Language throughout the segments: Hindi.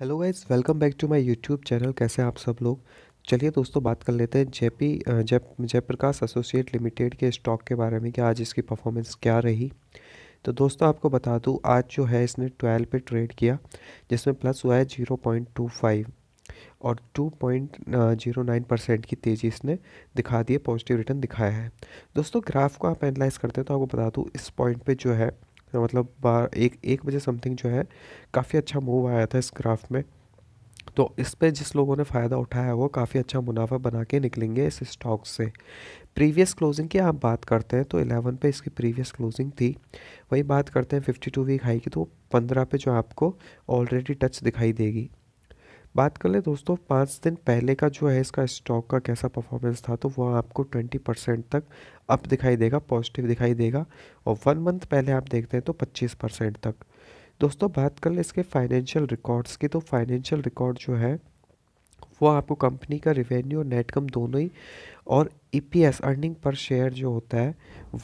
hello guys welcome back to my YouTube channel कैसे आप सब लोग चलिए दोस्तों बात कर लेते हैं JP Jai Jaiprakash associate limited के स्टॉक के बारे में कि आज इसकी परफॉर्मेंस क्या रही तो दोस्तों आपको बता दूं आज जो है इसने ट्वेल्व पे ट्रेड किया जिसमें प्लस हुआ है जीरो पॉइंट टू फाइव और two point zero nine percent की तेज़ी इसने दिखा दी है पॉजिटिव रिटर्न दिखाया है दोस्तों ग्राफ को आप एनालाइज करते हैं तो आपको बता दूँ इस पॉइंट पर जो है मतलब बार एक एक बजे समथिंग जो है काफ़ी अच्छा मूव आया था इस ग्राफ में तो इस पर जिस लोगों ने फ़ायदा उठाया वो काफ़ी अच्छा मुनाफा बना के निकलेंगे इस स्टॉक से प्रीवियस क्लोजिंग की आप बात करते हैं तो 11 पे इसकी प्रीवियस क्लोजिंग थी वही बात करते हैं 52 वीक हाई की तो 15 पे जो आपको ऑलरेडी टच दिखाई देगी बात कर ले दोस्तों पाँच दिन पहले का जो है इसका स्टॉक का कैसा परफॉर्मेंस था तो वह आपको ट्वेंटी परसेंट तक अप दिखाई देगा पॉजिटिव दिखाई देगा और वन मंथ पहले आप देखते हैं तो पच्चीस परसेंट तक दोस्तों बात कर ले इसके फाइनेंशियल रिकॉर्ड्स की तो फाइनेंशियल रिकॉर्ड जो है वो आपको कंपनी का रिवेन्यू और नेटकम दोनों ही और एस अर्निंग पर शेयर जो होता है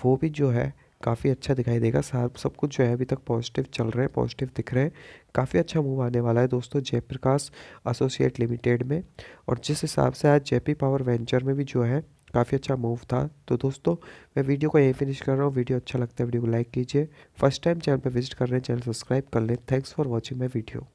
वो भी जो है काफ़ी अच्छा दिखाई देगा सार सब कुछ जो है अभी तक पॉजिटिव चल रहे हैं पॉजिटिव दिख रहे हैं काफ़ी अच्छा मूव आने वाला है दोस्तों जयप्रकाश एसोसिएट लिमिटेड में और जिस हिसाब से आज जेपी पावर वेंचर में भी जो है काफ़ी अच्छा मूव था तो दोस्तों मैं वीडियो को यहीं फिनिश कर रहा हूँ वीडियो अच्छा लगता है वीडियो को लाइक कीजिए फर्स्ट टाइम चैनल पर विजिट कर रहे हैं चैनल सब्सक्राइब कर लें thanks for watching my video